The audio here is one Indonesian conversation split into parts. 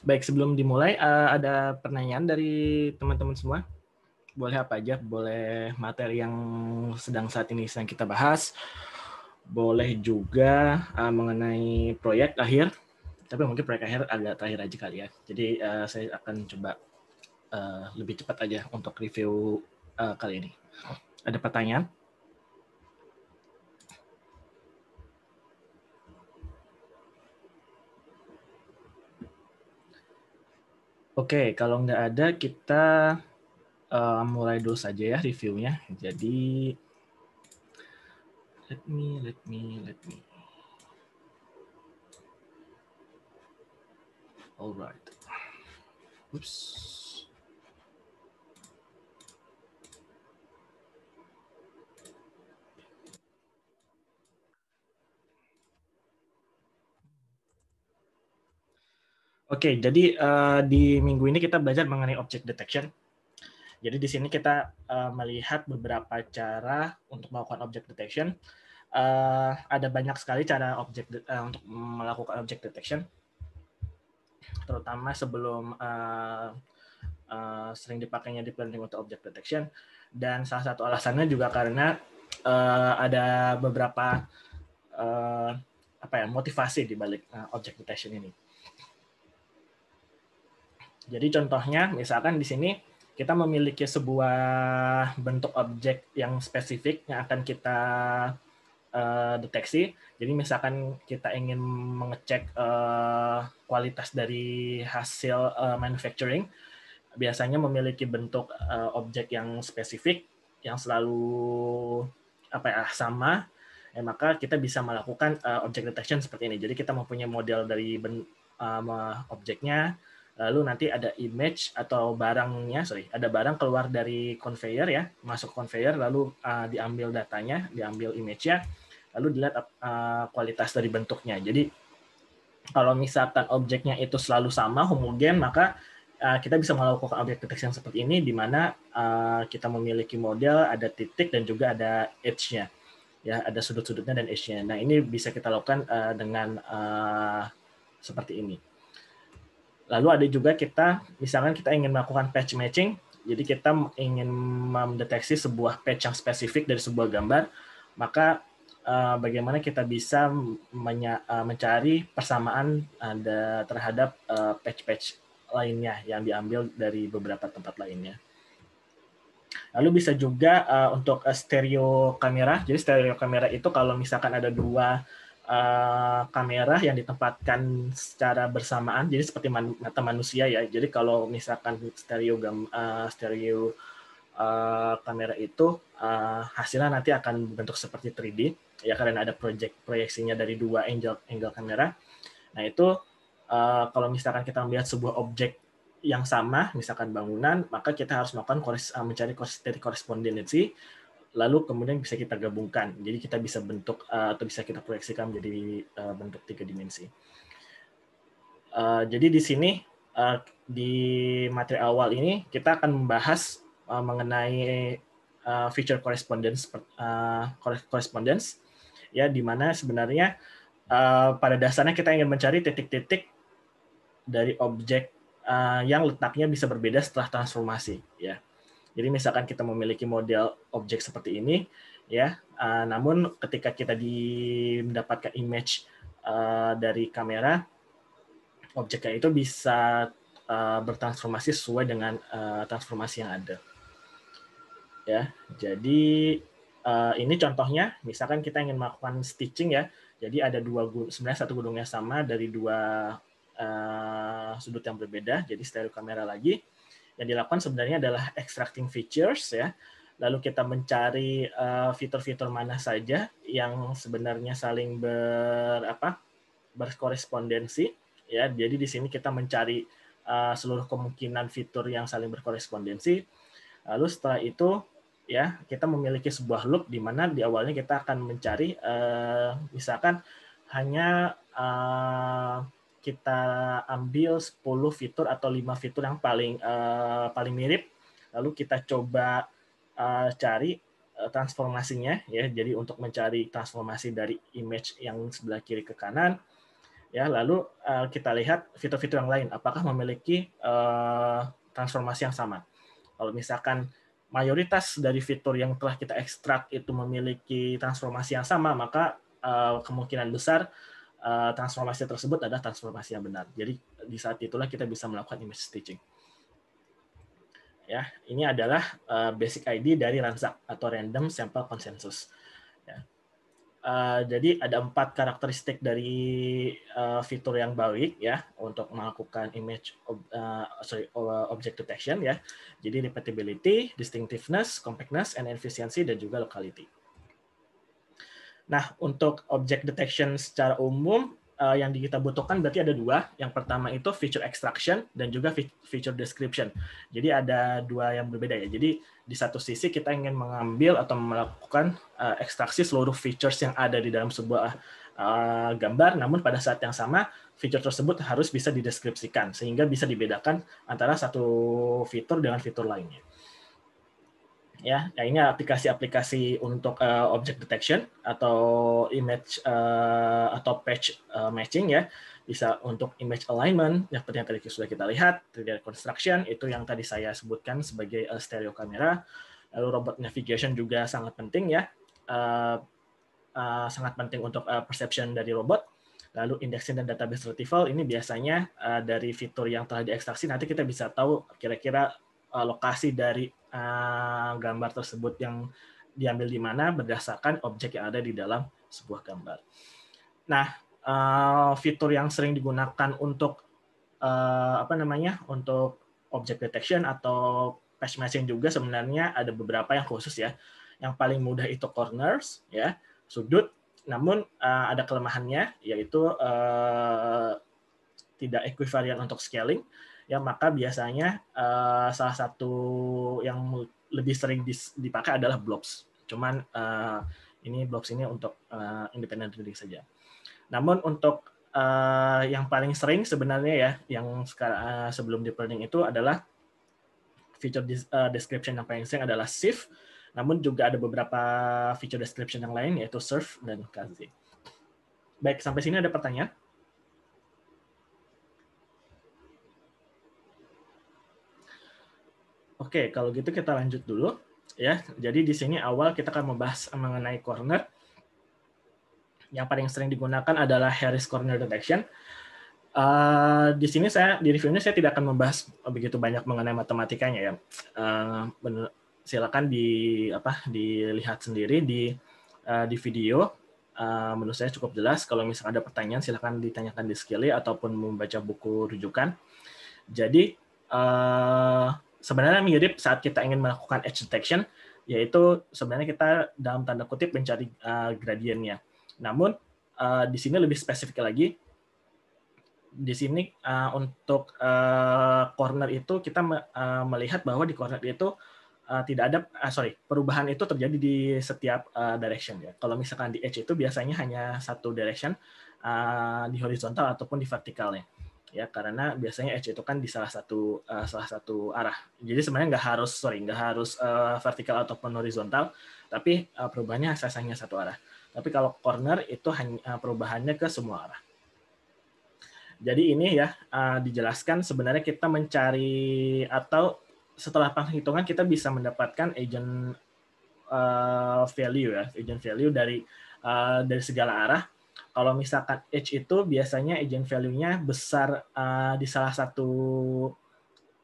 Baik, sebelum dimulai eh, ada pertanyaan dari teman-teman semua. Boleh apa aja, boleh materi yang sedang saat ini sedang kita bahas, boleh juga eh, mengenai proyek akhir, tapi mungkin proyek akhir agak terakhir aja kali ya. Jadi eh, saya akan coba lebih cepat aja untuk review kali ini. Ada pertanyaan? Oke, kalau nggak ada kita uh, mulai dulu saja ya reviewnya. Jadi let me let me let me. Alright. Oops. Oke, jadi uh, di minggu ini kita belajar mengenai object detection. Jadi di sini kita uh, melihat beberapa cara untuk melakukan object detection. Uh, ada banyak sekali cara object uh, untuk melakukan object detection, terutama sebelum uh, uh, sering dipakainya deep learning untuk object detection. Dan salah satu alasannya juga karena uh, ada beberapa uh, apa ya motivasi di balik uh, object detection ini. Jadi contohnya misalkan di sini kita memiliki sebuah bentuk objek yang spesifik yang akan kita uh, deteksi. Jadi misalkan kita ingin mengecek uh, kualitas dari hasil uh, manufacturing, biasanya memiliki bentuk uh, objek yang spesifik yang selalu apa ya sama ya maka kita bisa melakukan uh, object detection seperti ini jadi kita mempunyai model dari ben, uh, objeknya lalu nanti ada image atau barangnya, sorry, ada barang keluar dari conveyor ya, masuk conveyor, lalu uh, diambil datanya, diambil image ya lalu dilihat uh, kualitas dari bentuknya. Jadi kalau misalkan objeknya itu selalu sama, homogen, maka uh, kita bisa melakukan objek deteksi yang seperti ini, di mana uh, kita memiliki model, ada titik, dan juga ada edge-nya. Ya, ada sudut-sudutnya dan edge-nya. Nah, ini bisa kita lakukan uh, dengan uh, seperti ini. Lalu ada juga kita, misalkan kita ingin melakukan patch matching, jadi kita ingin mendeteksi sebuah patch yang spesifik dari sebuah gambar, maka eh, bagaimana kita bisa eh, mencari persamaan ada eh, terhadap patch-patch lainnya yang diambil dari beberapa tempat lainnya. Lalu bisa juga untuk stereo kamera. Jadi stereo kamera itu kalau misalkan ada dua uh, kamera yang ditempatkan secara bersamaan, jadi seperti man mata manusia ya. Jadi kalau misalkan stereo gam uh, stereo uh, kamera itu uh, hasilnya nanti akan bentuk seperti 3D ya karena ada project proyeksinya dari dua angle angle kamera. Nah itu uh, kalau misalkan kita melihat sebuah objek yang sama, misalkan bangunan, maka kita harus melakukan mencari titik korespondensi lalu kemudian bisa kita gabungkan. Jadi kita bisa bentuk uh, atau bisa kita proyeksikan menjadi uh, bentuk tiga dimensi. Uh, jadi di sini uh, di materi awal ini kita akan membahas uh, mengenai uh, feature correspondence uh, correspondence ya di mana sebenarnya uh, pada dasarnya kita ingin mencari titik-titik dari objek uh, yang letaknya bisa berbeda setelah transformasi ya jadi misalkan kita memiliki model objek seperti ini, ya. Uh, namun ketika kita di, mendapatkan image uh, dari kamera, objeknya itu bisa uh, bertransformasi sesuai dengan uh, transformasi yang ada. Ya, jadi uh, ini contohnya, misalkan kita ingin melakukan stitching ya. Jadi ada dua sebenarnya satu gunungnya sama dari dua uh, sudut yang berbeda. Jadi stereo kamera lagi yang dilakukan sebenarnya adalah extracting features ya. Lalu kita mencari eh, fitur-fitur uh, mana saja yang sebenarnya saling ber apa berkorespondensi ya. Jadi di sini kita mencari uh, seluruh kemungkinan fitur yang saling berkorespondensi. Lalu setelah itu ya kita memiliki sebuah loop di mana di awalnya kita akan mencari uh, misalkan hanya uh, kita ambil 10 fitur atau lima fitur yang paling uh, paling mirip lalu kita coba uh, cari eh, transformasinya ya jadi untuk mencari transformasi dari image yang sebelah kiri ke kanan ya lalu uh, kita lihat fitur-fitur yang lain apakah memiliki uh, transformasi yang sama kalau misalkan mayoritas dari fitur yang telah kita ekstrak itu memiliki transformasi yang sama maka uh, kemungkinan besar Eh, transformasi tersebut adalah transformasi yang benar. Jadi di saat itulah kita bisa melakukan image stitching. Ya, ini adalah uh, basic ID dari Ransac atau Random Sample Consensus. Ya. Uh, jadi ada empat karakteristik dari uh, fitur yang baik ya untuk melakukan image ob, uh, sorry object detection ya. Jadi repeatability, distinctiveness, compactness, and efficiency dan juga locality. Nah, untuk object detection secara umum uh, yang kita butuhkan berarti ada dua. Yang pertama itu feature extraction dan juga feature description. Jadi ada dua yang berbeda ya. Jadi di satu sisi kita ingin mengambil atau melakukan uh, ekstraksi seluruh features yang ada di dalam sebuah uh, gambar, namun pada saat yang sama fitur tersebut harus bisa dideskripsikan sehingga bisa dibedakan antara satu fitur dengan fitur lainnya ya. Nah, ini aplikasi-aplikasi untuk uh, eh, object detection atau image uh, atau patch uh, matching ya. Bisa untuk image alignment yang seperti yang tadi sudah kita lihat, 3D reconstruction itu yang tadi saya sebutkan sebagai uh, stereo kamera. Lalu robot navigation juga sangat penting ya. Uh, uh, sangat penting untuk uh, perception dari robot. Lalu indexing dan database retrieval ini biasanya uh, dari fitur yang telah diekstraksi nanti kita bisa tahu kira-kira uh, lokasi dari uh, gambar tersebut yang diambil di mana berdasarkan objek yang ada di dalam sebuah gambar. Nah, uh, fitur yang sering digunakan untuk uh, apa namanya untuk object detection atau patch matching juga sebenarnya ada beberapa yang khusus ya. Yang paling mudah itu corners ya, sudut. Namun uh, ada kelemahannya yaitu uh, tidak equivalent untuk scaling ya maka biasanya uh, salah satu yang lebih sering dipakai adalah blobs. Cuman uh, ini blobs ini untuk uh, independent reading saja. Namun untuk uh, yang paling sering sebenarnya ya yang sekarang, uh, sebelum deep learning itu adalah feature uh, description yang paling sering adalah SIF, namun juga ada beberapa feature description yang lain yaitu surf dan KZ. Baik, sampai sini ada pertanyaan? Oke, kalau gitu kita lanjut dulu ya. Jadi di sini awal kita akan membahas mengenai corner. Yang paling sering digunakan adalah Harris Corner Detection. Uh, di sini saya di reviewnya saya tidak akan membahas begitu banyak mengenai matematikanya ya. Uh, silakan di apa dilihat sendiri di uh, di video. Uh, menurut saya cukup jelas. Kalau misalnya ada pertanyaan silakan ditanyakan di Skilly ataupun membaca buku rujukan. Jadi uh, sebenarnya mirip saat kita ingin melakukan edge detection, yaitu sebenarnya kita dalam tanda kutip mencari uh, eh, gradiennya. Namun uh, di sini lebih spesifik lagi. Di sini uh, untuk uh, corner itu kita me, uh, melihat bahwa di corner itu uh, tidak ada uh, sorry perubahan itu terjadi di setiap uh, direction ya. Kalau misalkan di edge itu biasanya hanya satu direction uh, di horizontal ataupun di vertikalnya ya karena biasanya edge itu kan di salah satu uh, salah satu arah jadi sebenarnya nggak harus sorry nggak harus uh, vertikal ataupun horizontal tapi uh, perubahannya asas hanya satu arah tapi kalau corner itu hanya uh, perubahannya ke semua arah jadi ini ya uh, dijelaskan sebenarnya kita mencari atau setelah penghitungan kita bisa mendapatkan agent uh, value ya agent value dari uh, dari segala arah kalau misalkan h itu biasanya agent value-nya besar uh, di salah satu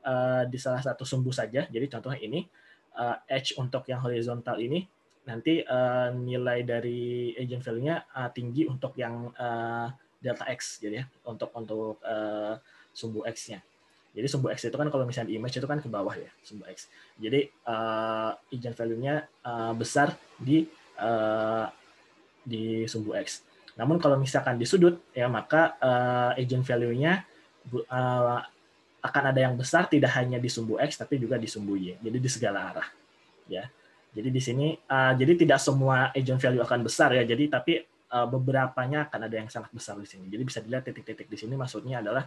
uh, di salah satu sumbu saja. Jadi contohnya ini uh, eh, edge untuk yang horizontal ini nanti uh, nilai dari agent value-nya uh, tinggi untuk yang uh, delta x jadi ya untuk untuk uh, sumbu x-nya. Jadi sumbu X itu kan kalau misalnya di image itu kan ke bawah ya, sumbu X. Jadi uh, agent value-nya uh, besar di uh, di sumbu X. Namun kalau misalkan di sudut ya maka uh, agent value-nya uh, akan ada yang besar tidak hanya di sumbu X tapi juga di sumbu Y. Jadi di segala arah. Ya. Jadi di sini uh, jadi tidak semua agent value akan besar ya. Jadi tapi uh, nya akan ada yang sangat besar di sini. Jadi bisa dilihat titik-titik di sini maksudnya adalah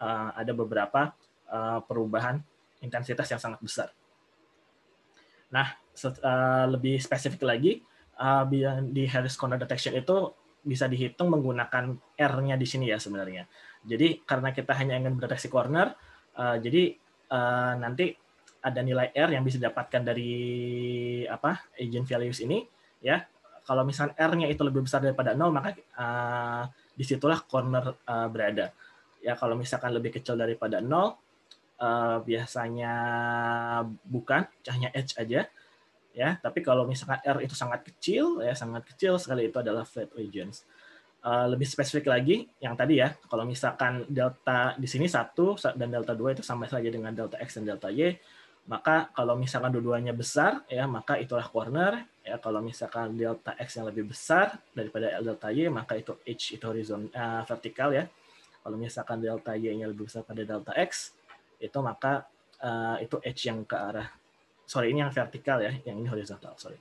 uh, ada beberapa uh, perubahan intensitas yang sangat besar. Nah, lebih spesifik lagi di Harris Corner Detection itu bisa dihitung menggunakan R-nya di sini ya sebenarnya. Jadi karena kita hanya ingin berdeteksi corner, uh, jadi uh, nanti ada nilai R yang bisa didapatkan dari apa eigen values ini ya. Kalau misalnya R-nya itu lebih besar daripada 0, maka uh, disitulah corner uh, berada. Ya kalau misalkan lebih kecil daripada 0, uh, biasanya bukan, hanya edge aja ya tapi kalau misalkan R itu sangat kecil ya sangat kecil sekali itu adalah flat regions uh, lebih spesifik lagi yang tadi ya kalau misalkan delta di sini satu dan delta 2 itu sama saja dengan delta x dan delta y maka kalau misalkan dua-duanya besar ya maka itulah corner ya kalau misalkan delta x yang lebih besar daripada delta y maka itu h itu horizon uh, vertikal ya kalau misalkan delta y-nya lebih besar pada delta x itu maka uh, itu h yang ke arah sorry ini yang vertikal ya, yang ini horizontal, sorry.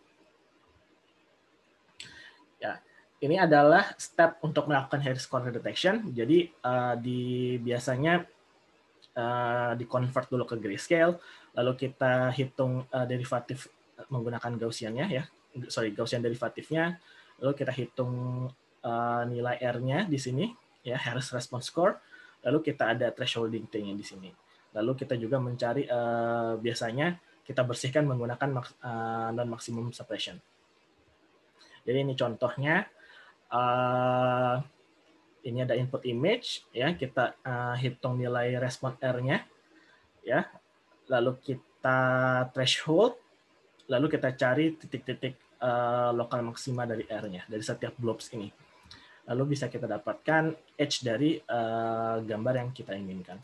Ya, ini adalah step untuk melakukan hair Corner Detection. Jadi uh, di biasanya uh, di convert dulu ke grayscale, lalu kita hitung uh, derivatif menggunakan Gaussiannya ya, sorry Gaussian derivatifnya, lalu kita hitung uh, nilai R-nya di sini ya Harris Response Score, lalu kita ada thresholding T-nya di sini. Lalu kita juga mencari uh, biasanya kita bersihkan menggunakan eh, non maximum suppression. Jadi ini contohnya eh, ini ada input image ya kita eh, hitung nilai respon R-nya ya. Lalu kita threshold lalu kita cari titik-titik lokal maksima dari R-nya dari setiap blobs ini. Lalu bisa kita dapatkan edge dari gambar yang kita inginkan.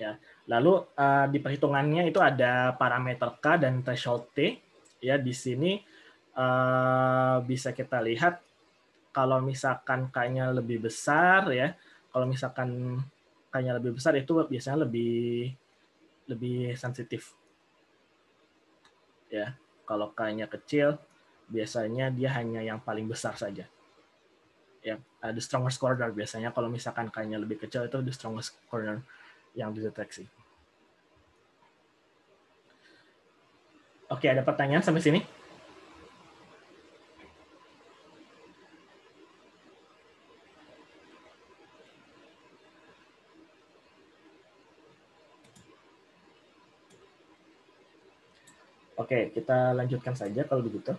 Ya. Lalu uh, di perhitungannya itu ada parameter K dan threshold T. Ya, di sini uh, bisa kita lihat kalau misalkan K-nya lebih besar ya, kalau misalkan K-nya lebih besar itu biasanya lebih lebih sensitif. Ya, kalau K-nya kecil biasanya dia hanya yang paling besar saja. Ya, the strongest corner biasanya kalau misalkan K-nya lebih kecil itu the strongest corner yang dideteksi. Oke, ada pertanyaan sampai sini? Oke, kita lanjutkan saja kalau begitu.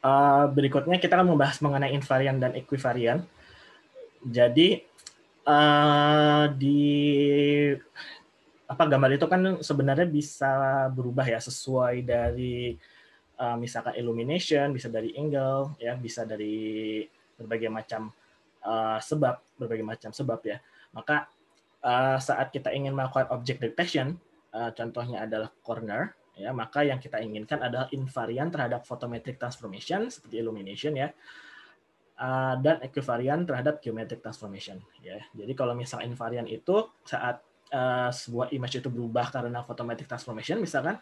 Eh, berikutnya kita akan membahas mengenai invarian dan equivarian. Jadi Eh, di apa gambar itu kan sebenarnya bisa berubah ya sesuai dari uh, misalkan illumination, bisa dari angle, ya bisa dari berbagai macam uh, sebab, berbagai macam sebab ya. Maka uh, saat kita ingin melakukan object detection, uh, contohnya adalah corner, ya maka yang kita inginkan adalah invariant terhadap photometric transformation seperti illumination ya. Eh, dan equivariant terhadap geometric transformation. Ya. Jadi kalau misalnya invarian itu saat uh, sebuah image itu berubah karena photometric transformation misalkan,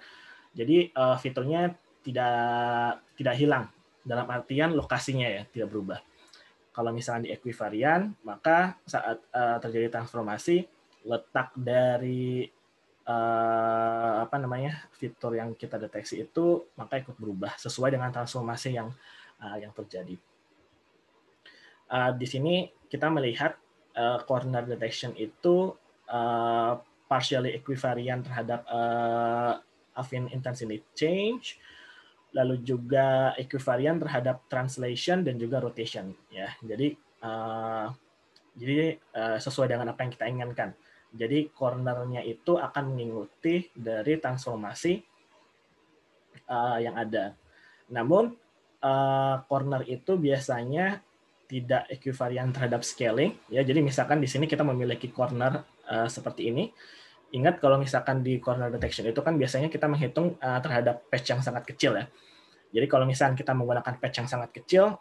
jadi uh, fiturnya tidak tidak hilang dalam artian lokasinya ya tidak berubah. Kalau misalnya di equivariant, maka saat uh, terjadi transformasi letak dari uh, apa namanya fitur yang kita deteksi itu maka ikut berubah sesuai dengan transformasi yang uh, yang terjadi uh, di sini kita melihat uh, corner detection itu uh, partially equivariant terhadap uh, affine intensity change, lalu juga equivariant terhadap translation dan juga rotation. Ya, jadi uh, jadi uh, sesuai dengan apa yang kita inginkan. Jadi cornernya itu akan mengikuti dari transformasi uh, yang ada. Namun uh, corner itu biasanya tidak ekivarian terhadap scaling ya jadi misalkan di sini kita memiliki corner uh, seperti ini ingat kalau misalkan di corner detection itu kan biasanya kita menghitung uh, terhadap patch yang sangat kecil ya jadi kalau misalkan kita menggunakan patch yang sangat kecil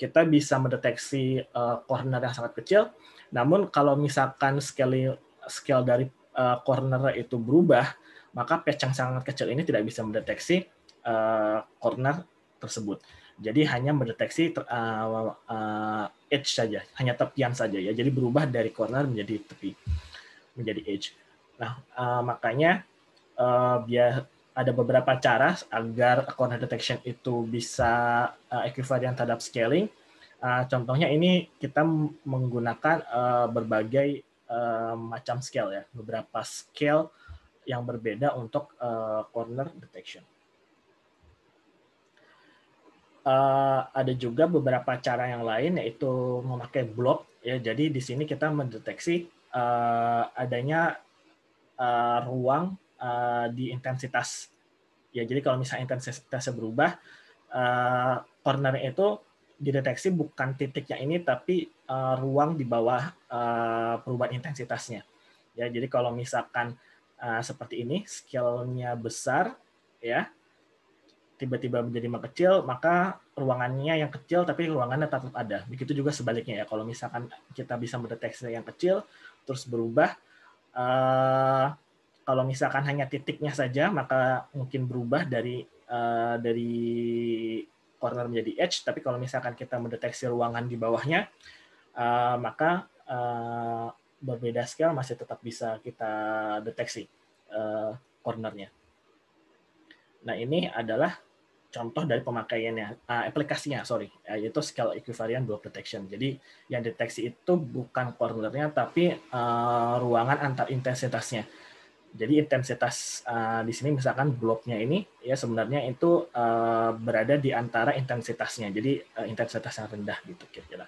kita bisa mendeteksi uh, corner yang sangat kecil namun kalau misalkan scale scale dari uh, corner itu berubah maka patch yang sangat kecil ini tidak bisa mendeteksi uh, corner tersebut. Jadi hanya mendeteksi uh, uh, edge saja, hanya tepian saja ya. Jadi berubah dari corner menjadi tepi, menjadi edge. Nah uh, makanya uh, biar ada beberapa cara agar corner detection itu bisa equivalent terhadap scaling. contohnya ini kita menggunakan berbagai macam scale ya, beberapa scale yang berbeda untuk corner detection. Eh, ada juga beberapa cara yang lain yaitu memakai blok ya. Jadi di sini kita mendeteksi eh, adanya eh, ruang di intensitas. Ya, jadi kalau misalnya intensitasnya berubah, uh, corner itu dideteksi bukan titiknya ini tapi ruang di bawah perubahan intensitasnya. Ya, jadi kalau misalkan seperti ini, scale besar ya tiba-tiba menjadi mengecil, maka ruangannya yang kecil tapi ruangannya tetap ada. Begitu juga sebaliknya ya. Kalau misalkan kita bisa mendeteksi yang kecil terus berubah, uh, kalau misalkan hanya titiknya saja maka mungkin berubah dari uh, dari corner menjadi edge. Tapi kalau misalkan kita mendeteksi ruangan di bawahnya, uh, maka uh, berbeda scale masih tetap bisa kita deteksi uh, cornernya. Nah, ini adalah contoh dari pemakaiannya, uh, aplikasinya, sorry, yaitu scale equivariant Dual protection. Jadi yang deteksi itu bukan cornernya, tapi uh, ruangan antar intensitasnya. Jadi intensitas uh, di sini misalkan bloknya ini ya sebenarnya itu uh, berada di antara intensitasnya. Jadi uh, intensitas yang rendah gitu kira-kira.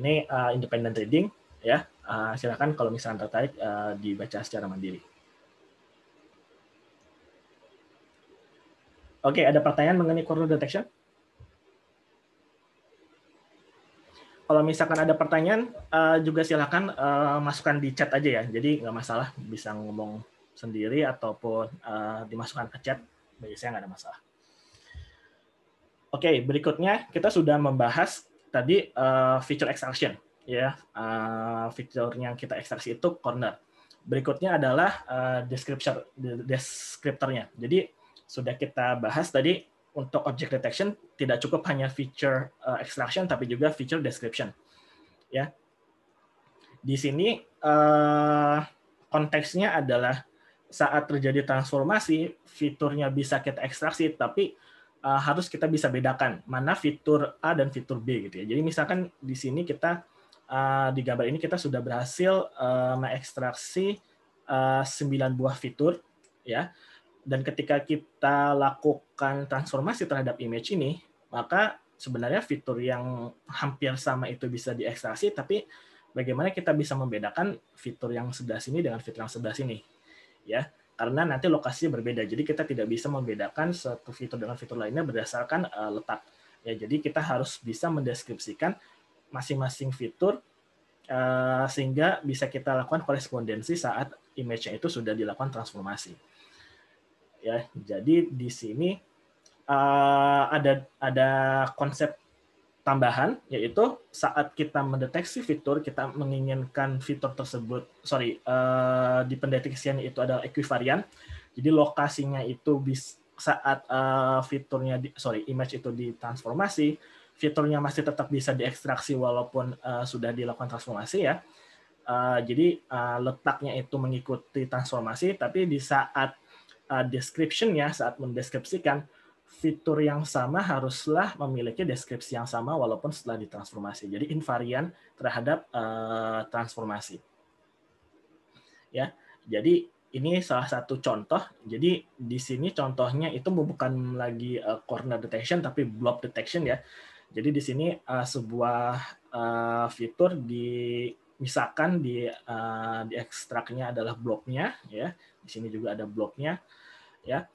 Ini uh, independent reading ya. Uh, silakan kalau misalnya tertarik uh, dibaca secara mandiri. Oke, ada pertanyaan mengenai corner detection? Kalau misalkan ada pertanyaan, uh, juga silakan uh, masukkan di chat aja ya. Jadi nggak masalah, bisa ngomong sendiri ataupun uh, dimasukkan ke chat, bagi saya nggak ada masalah. Oke, berikutnya kita sudah membahas tadi uh, feature extraction, ya uh, fitur yang kita ekstraksi itu corner. Berikutnya adalah uh, descriptor, deskriptornya. Jadi sudah kita bahas tadi untuk object detection tidak cukup hanya feature uh, extraction tapi juga feature description. Ya. Di sini uh, konteksnya adalah saat terjadi transformasi fiturnya bisa kita ekstraksi tapi uh, harus kita bisa bedakan mana fitur A dan fitur B gitu ya. Jadi misalkan di sini kita uh, di gambar ini kita sudah berhasil uh, mengekstraksi uh, 9 buah fitur ya. Dan ketika kita lakukan transformasi terhadap image ini, maka sebenarnya fitur yang hampir sama itu bisa diekstrasi, tapi bagaimana kita bisa membedakan fitur yang sebelah sini dengan fitur yang sebelah sini. Ya, karena nanti lokasi berbeda. Jadi kita tidak bisa membedakan satu fitur dengan fitur lainnya berdasarkan uh, letak. Ya, jadi kita harus bisa mendeskripsikan masing-masing fitur uh, sehingga bisa kita lakukan korespondensi saat image-nya itu sudah dilakukan transformasi ya. Jadi di sini uh, ada ada konsep tambahan yaitu saat kita mendeteksi fitur kita menginginkan fitur tersebut sorry uh, eh, di pendeteksian itu adalah equivarian jadi lokasinya itu bis saat uh, fiturnya di, sorry image itu ditransformasi fiturnya masih tetap bisa diekstraksi walaupun uh, sudah dilakukan transformasi ya uh, jadi uh, letaknya itu mengikuti transformasi tapi di saat uh, description-nya saat mendeskripsikan fitur yang sama haruslah memiliki deskripsi yang sama walaupun setelah ditransformasi. Jadi invarian terhadap uh, transformasi. Ya. Jadi ini salah satu contoh. Jadi di sini contohnya itu bukan lagi uh, corner detection tapi blob detection ya. Jadi di sini uh, sebuah uh, fitur di misalkan di uh, di ekstraknya adalah bloknya ya di sini juga ada bloknya ya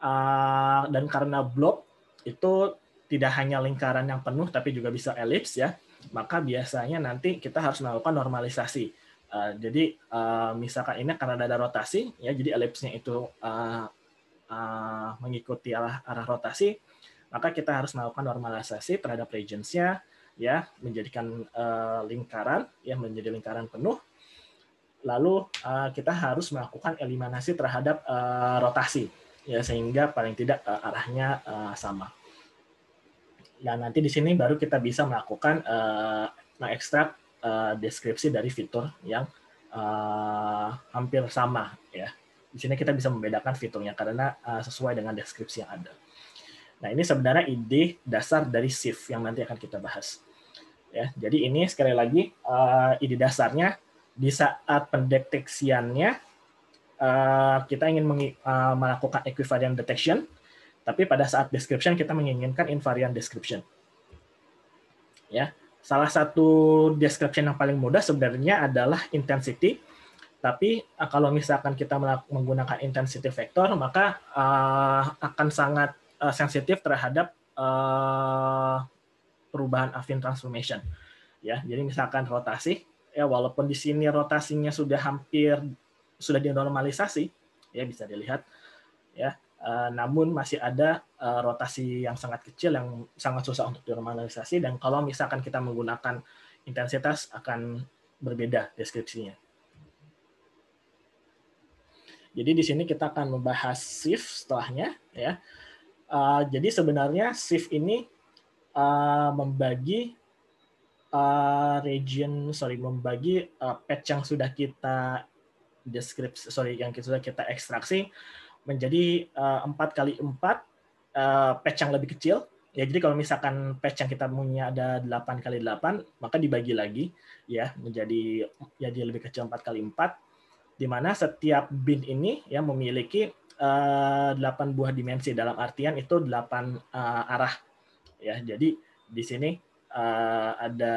uh, dan karena blok itu tidak hanya lingkaran yang penuh tapi juga bisa elips ya maka biasanya nanti kita harus melakukan normalisasi uh, jadi uh, misalkan ini karena ada rotasi ya jadi elipsnya itu uh, uh, mengikuti arah arah rotasi maka kita harus melakukan normalisasi terhadap regionsnya ya menjadikan uh, lingkaran ya menjadi lingkaran penuh lalu uh, kita harus melakukan eliminasi terhadap uh, rotasi ya sehingga paling tidak uh, arahnya uh, sama ya nanti di sini baru kita bisa melakukan uh, uh, deskripsi dari fitur yang uh, hampir sama ya di sini kita bisa membedakan fiturnya karena uh, sesuai dengan deskripsi yang ada Nah, ini sebenarnya ide dasar dari shift yang nanti akan kita bahas. Ya, jadi ini sekali lagi uh, ide dasarnya di saat pendeteksiannya uh, kita ingin uh, melakukan equivariant detection, tapi pada saat description kita menginginkan invariant description. Ya, salah satu description yang paling mudah sebenarnya adalah intensity tapi kalau misalkan kita menggunakan intensity vector maka uh, akan sangat uh, sensitif terhadap uh, perubahan Affine transformation. Ya, jadi misalkan rotasi, ya walaupun di sini rotasinya sudah hampir sudah dinormalisasi, ya bisa dilihat, ya. Uh, namun masih ada uh, rotasi yang sangat kecil yang sangat susah untuk dinormalisasi dan kalau misalkan kita menggunakan intensitas akan berbeda deskripsinya. Jadi di sini kita akan membahas shift setelahnya ya. Uh, jadi sebenarnya shift ini uh, membagi uh, region, sorry, membagi uh, patch yang sudah kita deskripsi, sorry, yang sudah kita ekstraksi menjadi empat kali empat patch yang lebih kecil. Ya, jadi kalau misalkan patch yang kita punya ada 8 kali 8, maka dibagi lagi ya menjadi jadi lebih kecil empat kali empat, di mana setiap bin ini ya memiliki Eh, delapan buah dimensi dalam artian itu delapan eh, arah ya. Jadi di sini eh, ada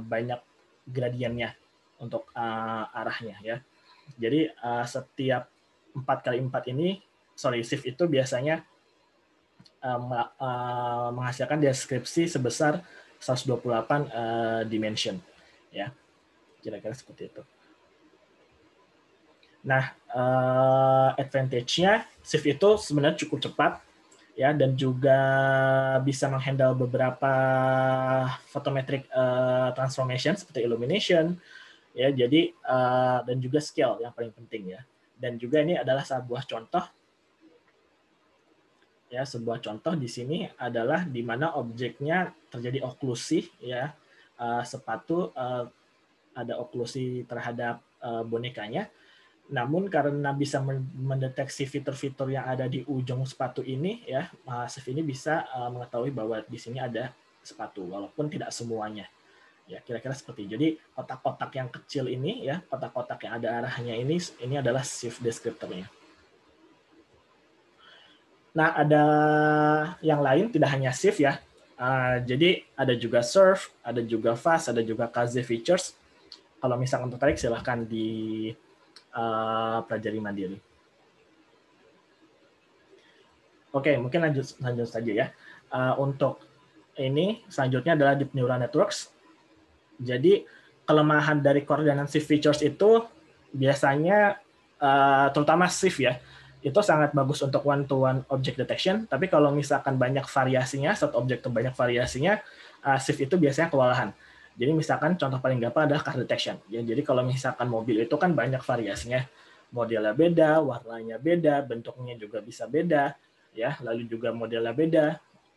banyak gradiennya untuk arahnya ya. Jadi setiap empat kali empat ini sorry shift itu biasanya menghasilkan deskripsi sebesar 128 dimension ya kira-kira seperti itu. Nah, uh, advantage-nya Shift itu sebenarnya cukup cepat ya dan juga bisa menghandle beberapa photometric uh, transformation seperti illumination ya jadi uh, dan juga scale yang paling penting ya dan juga ini adalah sebuah contoh ya sebuah contoh di sini adalah di mana objeknya terjadi oklusi ya uh, sepatu uh, ada oklusi terhadap uh, bonekanya namun karena bisa mendeteksi fitur-fitur yang ada di ujung sepatu ini, ya, mahasiswa uh, ini bisa uh, mengetahui bahwa di sini ada sepatu, walaupun tidak semuanya. Ya, kira-kira seperti ini. Jadi kotak-kotak yang kecil ini, ya, kotak-kotak yang ada arahnya ini, ini adalah shift descriptornya. Nah, ada yang lain, tidak hanya shift ya. Uh, jadi ada juga surf, ada juga fast, ada juga kaze features. Kalau misalkan tertarik, silahkan di uh, pelajari mandiri. Oke, okay, mungkin lanjut lanjut saja ya. Uh, untuk ini selanjutnya adalah deep neural networks. Jadi kelemahan dari koordinan features itu biasanya uh, terutama shift ya itu sangat bagus untuk one-to-one object detection, tapi kalau misalkan banyak variasinya, satu objek itu banyak variasinya, uh, shift itu biasanya kewalahan. Jadi misalkan contoh paling gampang adalah car detection. Ya, jadi kalau misalkan mobil itu kan banyak variasinya. Modelnya beda, warnanya beda, bentuknya juga bisa beda, ya. Lalu juga modelnya beda,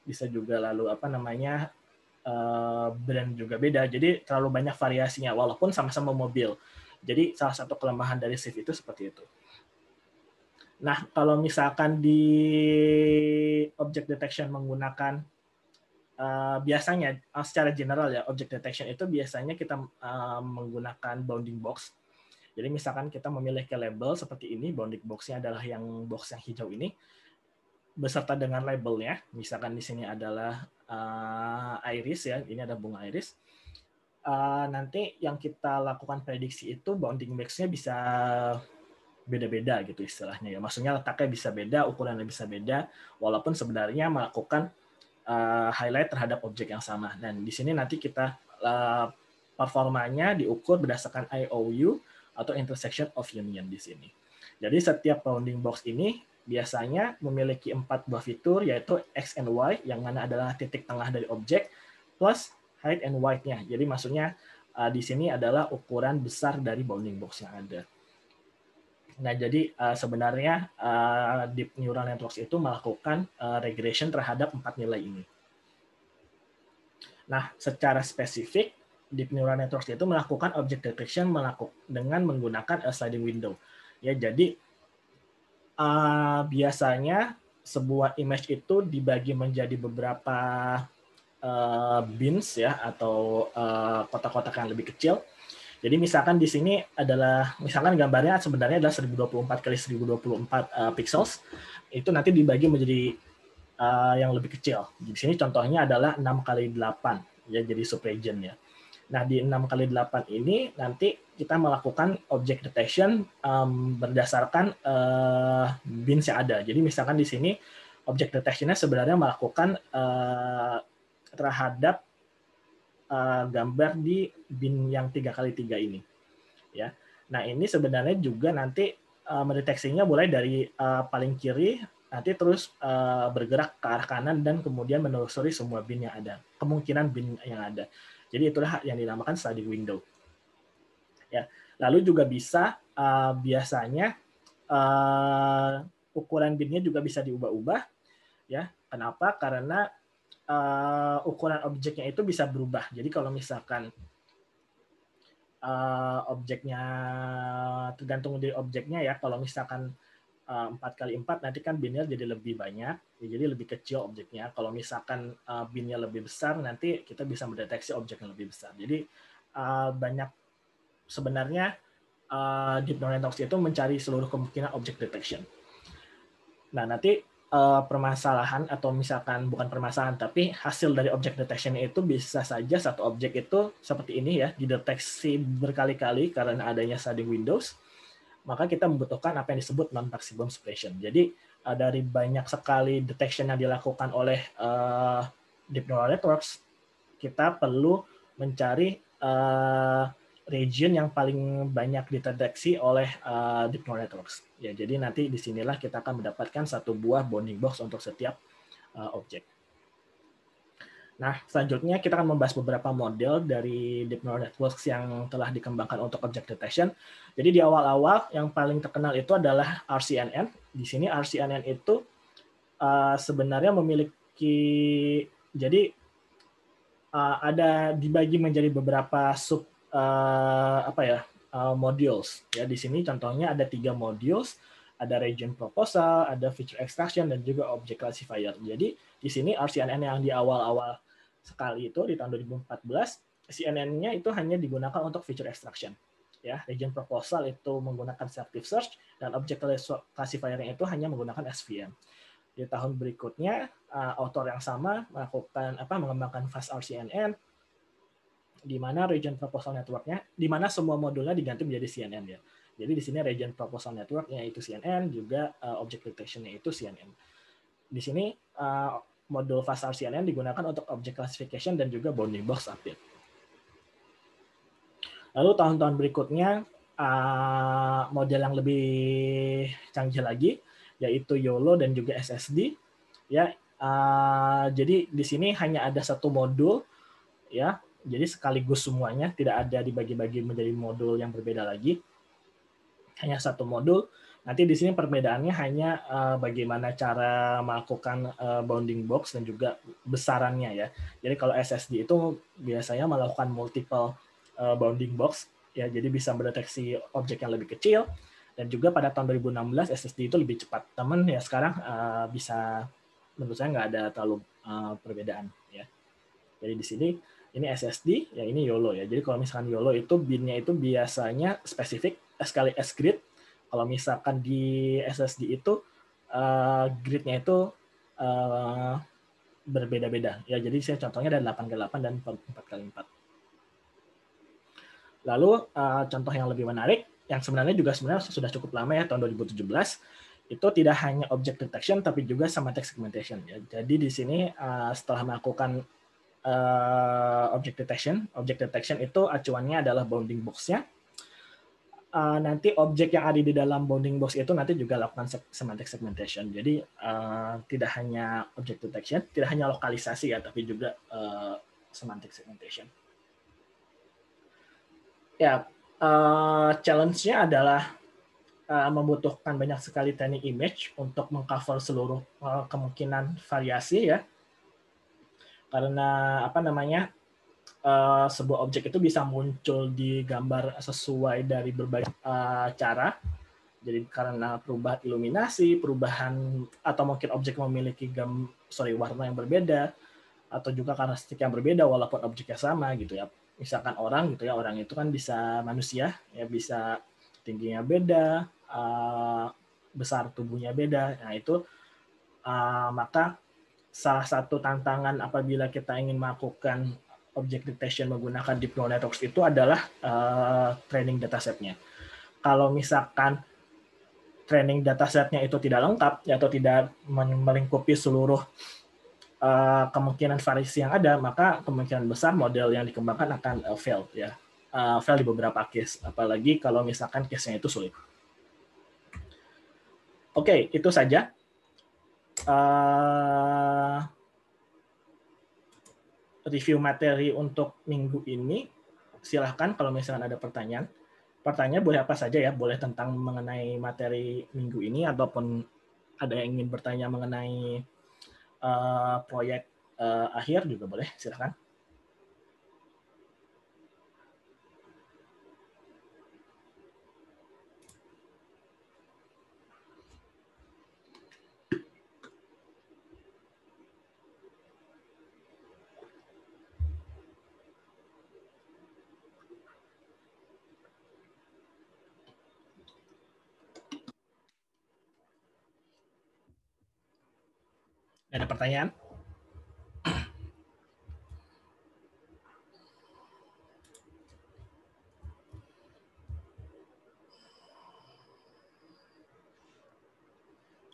bisa juga lalu apa namanya eh, brand juga beda. Jadi terlalu banyak variasinya, walaupun sama-sama mobil. Jadi salah satu kelemahan dari SIF itu seperti itu. Nah, kalau misalkan di object detection menggunakan Eh, biasanya uh, secara general ya object detection itu biasanya kita uh, menggunakan bounding box. Jadi misalkan kita memilih ke label seperti ini, bounding boxnya adalah yang box yang hijau ini, beserta dengan labelnya. Misalkan di sini adalah uh, iris ya, ini ada bunga iris. Uh, nanti yang kita lakukan prediksi itu bounding boxnya bisa beda-beda gitu istilahnya ya. Maksudnya letaknya bisa beda, ukurannya bisa beda, walaupun sebenarnya melakukan uh, highlight terhadap objek yang sama. Dan di sini nanti kita uh, performanya diukur berdasarkan IOU atau intersection of union di sini. Jadi setiap bounding box ini biasanya memiliki empat buah fitur yaitu x and y yang mana adalah titik tengah dari objek plus height and width-nya. Jadi maksudnya uh, di sini adalah ukuran besar dari bounding box yang ada. Nah, jadi uh, sebenarnya uh, eh, deep neural networks itu melakukan uh, regression terhadap empat nilai ini. Nah, secara spesifik, deep neural networks itu melakukan object detection melakukan dengan menggunakan a sliding window. Ya, jadi uh, biasanya sebuah image itu dibagi menjadi beberapa uh, bins ya atau kotak kotak-kotak yang lebih kecil jadi misalkan di sini adalah misalkan gambarnya sebenarnya adalah 1024 kali 1024 uh, eh, pixels. Itu nanti dibagi menjadi uh, yang lebih kecil. Di sini contohnya adalah 6 kali 8 ya jadi subregion ya. Nah, di 6 kali 8 ini nanti kita melakukan object detection um, berdasarkan uh, bins yang ada. Jadi misalkan di sini object detectionnya sebenarnya melakukan uh, terhadap uh, gambar di bin yang tiga kali tiga ini. Ya, nah ini sebenarnya juga nanti uh, mendeteksinya mulai dari uh, paling kiri, nanti terus uh, bergerak ke arah kanan dan kemudian menelusuri semua bin yang ada, kemungkinan bin yang ada. Jadi itulah yang dinamakan study window. Ya, lalu juga bisa uh, biasanya uh, ukuran binnya juga bisa diubah-ubah. Ya, kenapa? Karena uh, ukuran objeknya itu bisa berubah. Jadi kalau misalkan uh, objeknya tergantung dari objeknya ya, kalau misalkan eh, empat kali empat nanti kan binnya jadi lebih banyak, ya jadi lebih kecil objeknya. Kalau misalkan uh, binnya lebih besar, nanti kita bisa mendeteksi objek yang lebih besar. Jadi uh, banyak sebenarnya uh, deep neural networks itu mencari seluruh kemungkinan object detection. Nah nanti uh, permasalahan atau misalkan bukan permasalahan tapi hasil dari object detection itu bisa saja satu objek itu seperti ini ya dideteksi berkali-kali karena adanya shading windows maka kita membutuhkan apa yang disebut non maximum suppression. Jadi uh, dari banyak sekali detection yang dilakukan oleh uh, deep neural networks kita perlu mencari uh, region yang paling banyak dideteksi oleh uh, deep neural networks. Ya, jadi nanti disinilah kita akan mendapatkan satu buah bounding box untuk setiap uh, objek. Nah, selanjutnya kita akan membahas beberapa model dari deep neural networks yang telah dikembangkan untuk object detection. Jadi di awal-awal yang paling terkenal itu adalah RCNN. Di sini RCNN itu uh, sebenarnya memiliki jadi uh, ada dibagi menjadi beberapa sub uh, apa ya uh, modules ya di sini contohnya ada tiga modules ada region proposal ada feature extraction dan juga object classifier jadi di sini RCNN yang di awal-awal sekali itu di tahun 2014 CNN-nya itu hanya digunakan untuk feature extraction ya region proposal itu menggunakan selective search dan object classifier itu hanya menggunakan SVM di tahun berikutnya uh, eh, autor yang sama melakukan apa mengembangkan fast RCNN di mana region proposal networknya, di mana semua modulnya diganti menjadi CNN ya. Jadi di sini region proposal networknya itu CNN, juga uh, object detectionnya itu CNN. Di sini uh, modul FastR CNN digunakan untuk object classification dan juga bounding box update. Lalu tahun-tahun berikutnya uh, model yang lebih canggih lagi yaitu YOLO dan juga SSD. Ya, uh, jadi di sini hanya ada satu modul ya jadi sekaligus semuanya tidak ada dibagi-bagi menjadi modul yang berbeda lagi hanya satu modul nanti di sini perbedaannya hanya eh, bagaimana cara melakukan eh, bounding box dan juga besarannya ya jadi kalau SSD itu biasanya melakukan multiple eh, bounding box ya jadi bisa mendeteksi objek yang lebih kecil dan juga pada tahun 2016 SSD itu lebih cepat teman ya sekarang bisa menurut saya nggak ada terlalu perbedaan ya jadi di sini ini SSD, ya ini YOLO ya. Jadi kalau misalkan YOLO itu binnya itu biasanya spesifik sekali kali S grid. Kalau misalkan di SSD itu uh, gridnya itu uh, berbeda-beda. Ya jadi saya contohnya ada 8 kali 8 dan 4 kali 4. Lalu uh, contoh yang lebih menarik yang sebenarnya juga sebenarnya sudah cukup lama ya tahun 2017 itu tidak hanya object detection tapi juga semantic segmentation ya. Jadi di sini uh, setelah melakukan uh, object detection. Object detection itu acuannya adalah bounding box-nya. Uh, nanti objek yang ada di dalam bounding box itu nanti juga lakukan semantic segmentation. Jadi uh, tidak hanya object detection, tidak hanya lokalisasi ya, tapi juga uh, semantic segmentation. Ya, uh, challenge-nya adalah uh, membutuhkan banyak sekali training image untuk mengcover seluruh uh, kemungkinan variasi ya karena apa namanya uh, sebuah objek itu bisa muncul di gambar sesuai dari berbagai uh, cara jadi karena perubahan iluminasi perubahan atau mungkin objek memiliki gam sorry warna yang berbeda atau juga karena karakteristik yang berbeda walaupun objeknya sama gitu ya misalkan orang gitu ya orang itu kan bisa manusia ya bisa tingginya beda uh, besar tubuhnya beda nah itu uh, maka salah satu tantangan apabila kita ingin melakukan object detection menggunakan deep neural networks itu adalah uh, training datasetnya. Kalau misalkan training datasetnya itu tidak lengkap ya, atau tidak melingkupi seluruh uh, kemungkinan variasi yang ada, maka kemungkinan besar model yang dikembangkan akan uh, fail ya, uh, fail di beberapa case, apalagi kalau misalkan case-nya itu sulit. Oke, okay, itu saja uh, review materi untuk minggu ini. Silahkan kalau misalnya ada pertanyaan. Pertanyaan boleh apa saja ya, boleh tentang mengenai materi minggu ini ataupun ada yang ingin bertanya mengenai uh, proyek uh, akhir juga boleh, silahkan. pertanyaan?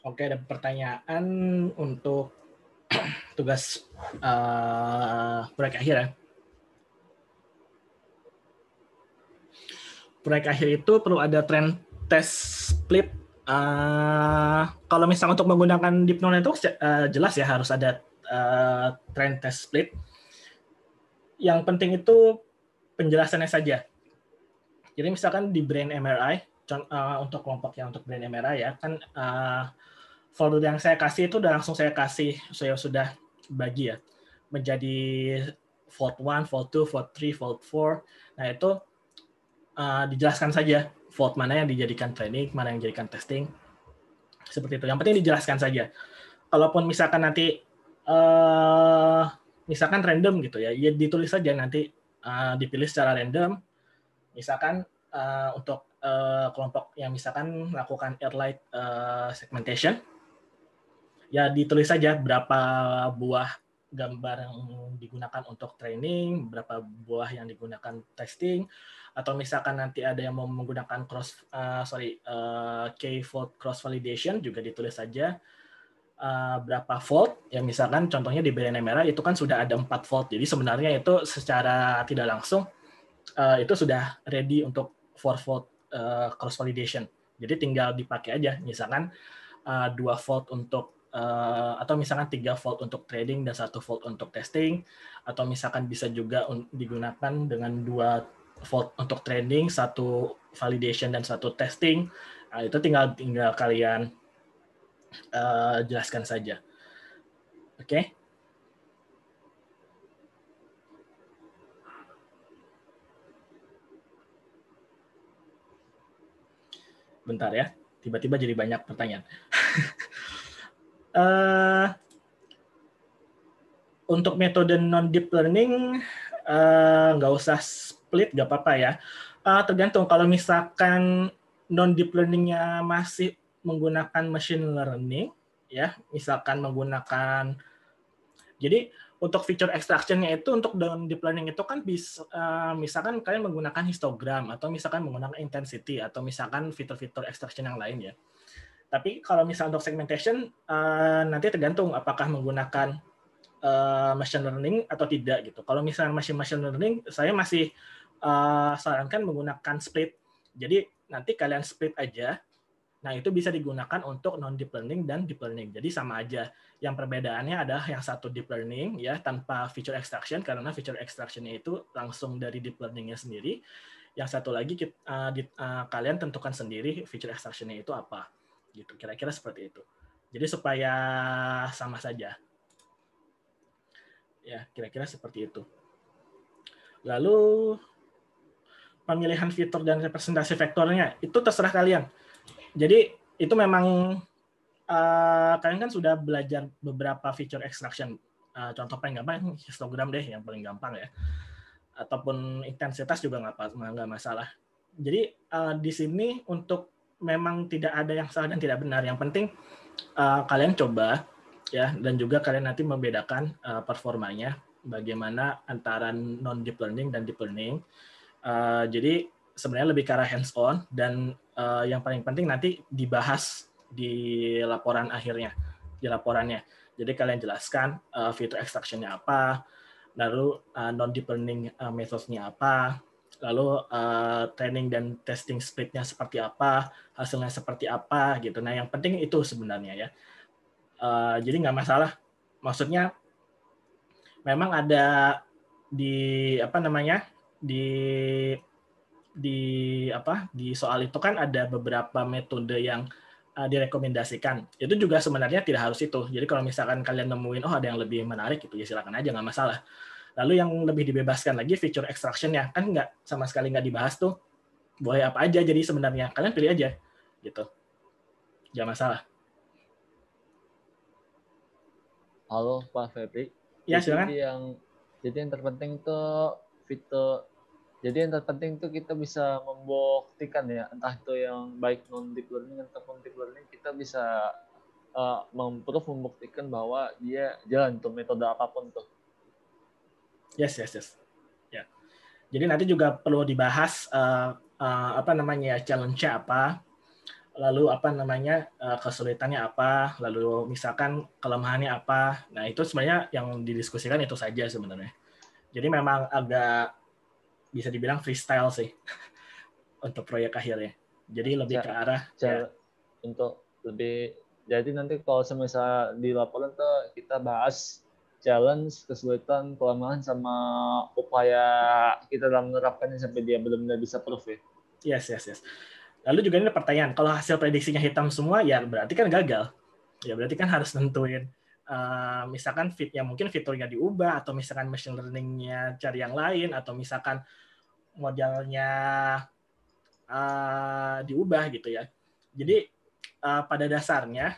Oke, ada pertanyaan untuk tugas uh, proyek akhir ya. Proyek akhir itu perlu ada trend test split Uh, kalau misalnya untuk menggunakan deep neural network uh, eh, jelas ya harus ada uh, trend test split. Yang penting itu penjelasannya saja. Jadi misalkan di brain MRI uh, untuk kelompok yang untuk brain MRI ya kan uh, folder yang saya kasih itu udah langsung saya kasih saya sudah bagi ya menjadi fold 1, fold 2, fold 3, fold 4. Nah, itu uh, dijelaskan saja fault mana yang dijadikan training, mana yang dijadikan testing. Seperti itu. Yang penting dijelaskan saja. Kalaupun misalkan nanti uh, misalkan random gitu ya, ya ditulis saja nanti uh, dipilih secara random. Misalkan uh, untuk uh, kelompok yang misalkan melakukan airlight uh, segmentation, ya ditulis saja berapa buah gambar yang digunakan untuk training, berapa buah yang digunakan testing, atau misalkan nanti ada yang mau menggunakan cross uh, sorry uh, eh, k fold cross validation juga ditulis saja uh, berapa fold ya misalkan contohnya di BNM merah itu kan sudah ada empat fold jadi sebenarnya itu secara tidak langsung uh, itu sudah ready untuk four fold uh, cross validation jadi tinggal dipakai aja misalkan uh, fold untuk uh, atau misalkan tiga fold untuk trading dan satu fold untuk testing atau misalkan bisa juga digunakan dengan dua vote untuk training, satu validation dan satu testing. Nah, itu tinggal tinggal kalian uh, jelaskan saja. Oke. Okay? bentar ya. Tiba-tiba jadi banyak pertanyaan. uh, untuk metode non deep learning eh, nggak uh, usah split nggak apa-apa ya. Uh, tergantung kalau misalkan non deep learningnya masih menggunakan machine learning, ya misalkan menggunakan jadi untuk feature extraction-nya itu untuk non deep learning itu kan bisa uh, eh, misalkan kalian menggunakan histogram atau misalkan menggunakan intensity atau misalkan fitur-fitur extraction yang lain ya. Tapi kalau misalnya untuk segmentation uh, nanti tergantung apakah menggunakan uh, machine learning atau tidak gitu. Kalau misalnya masih machine learning saya masih uh, sarankan menggunakan split. Jadi nanti kalian split aja. Nah, itu bisa digunakan untuk non deep learning dan deep learning. Jadi sama aja. Yang perbedaannya adalah yang satu deep learning ya tanpa feature extraction karena feature extractionnya itu langsung dari deep learningnya sendiri. Yang satu lagi kita, uh, eh, di, uh, kalian tentukan sendiri feature extractionnya itu apa gitu. Kira-kira seperti itu. Jadi supaya sama saja. Ya, kira-kira seperti itu. Lalu pemilihan fitur dan representasi vektornya itu terserah kalian. Jadi itu memang uh, kalian kan sudah belajar beberapa fitur extraction. Uh, contoh paling gampang histogram deh yang paling gampang ya. Ataupun intensitas juga nggak nggak masalah. Jadi uh, di sini untuk memang tidak ada yang salah dan tidak benar. Yang penting uh, kalian coba ya dan juga kalian nanti membedakan uh, performanya bagaimana antara non deep learning dan deep learning Uh, jadi sebenarnya lebih ke arah hands on dan uh, yang paling penting nanti dibahas di laporan akhirnya, di laporannya. Jadi kalian jelaskan uh, fitur extraction-nya apa, lalu uh, non-deep learning uh, apa, lalu uh, training dan testing speed-nya seperti apa, hasilnya seperti apa gitu. Nah yang penting itu sebenarnya ya. Uh, jadi nggak masalah. Maksudnya memang ada di apa namanya di di apa di soal itu kan ada beberapa metode yang uh, direkomendasikan. Itu juga sebenarnya tidak harus itu. Jadi kalau misalkan kalian nemuin oh ada yang lebih menarik itu ya silakan aja nggak masalah. Lalu yang lebih dibebaskan lagi feature extractionnya kan nggak sama sekali nggak dibahas tuh. Boleh apa aja jadi sebenarnya kalian pilih aja gitu. nggak masalah. Halo Pak Febri. Ya silakan. Jadi yang jadi yang terpenting tuh fitur jadi yang terpenting itu kita bisa membuktikan ya entah itu yang baik non deep learning ataupun deep learning kita bisa uh, memproof membuktikan bahwa dia jalan tuh metode apapun tuh yes yes yes ya jadi nanti juga perlu dibahas uh, uh, apa namanya ya, challenge apa lalu apa namanya uh, kesulitannya apa lalu misalkan kelemahannya apa nah itu sebenarnya yang didiskusikan itu saja sebenarnya jadi memang agak bisa dibilang freestyle sih untuk proyek akhirnya. Jadi lebih ya, ke arah ya, ya. untuk lebih jadi nanti kalau semisal di laporan tuh kita bahas challenge, kesulitan, kelemahan sama upaya kita dalam menerapkannya sampai dia benar-benar bisa proof ya. Yes, yes, yes. Lalu juga ini pertanyaan, kalau hasil prediksinya hitam semua ya berarti kan gagal. Ya berarti kan harus nentuin Eh, misalkan fit yang mungkin fiturnya diubah atau misalkan machine learningnya cari yang lain atau misalkan modelnya uh, eh, diubah gitu ya. Jadi uh, pada dasarnya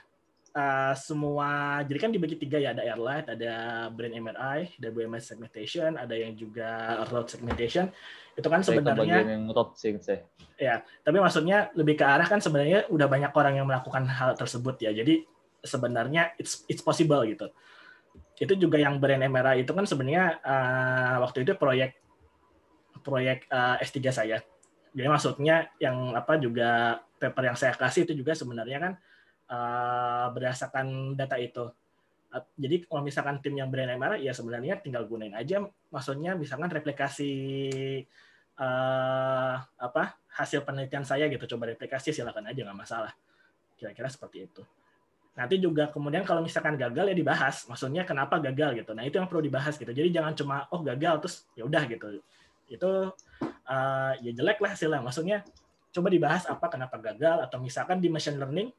uh, semua jadi kan dibagi tiga ya ada airline, ada brain MRI, ada BMS segmentation, ada yang juga road segmentation. Itu kan sebenarnya yang sih. Ya, tapi maksudnya lebih ke arah kan sebenarnya udah banyak orang yang melakukan hal tersebut ya. Jadi sebenarnya it's it's possible gitu. Itu juga yang brand Emera itu kan sebenarnya uh, waktu itu proyek proyek uh, eh, S3 saya. Jadi maksudnya yang apa juga paper yang saya kasih itu juga sebenarnya kan uh, berdasarkan data itu. jadi kalau misalkan tim yang brand MR ya sebenarnya tinggal gunain aja maksudnya misalkan replikasi uh, apa hasil penelitian saya gitu coba replikasi silakan aja nggak masalah kira-kira seperti itu nanti juga kemudian kalau misalkan gagal ya dibahas maksudnya kenapa gagal gitu nah itu yang perlu dibahas gitu jadi jangan cuma oh gagal terus ya udah gitu itu uh, ya jelek lah hasilnya maksudnya coba dibahas apa kenapa gagal atau misalkan di machine learning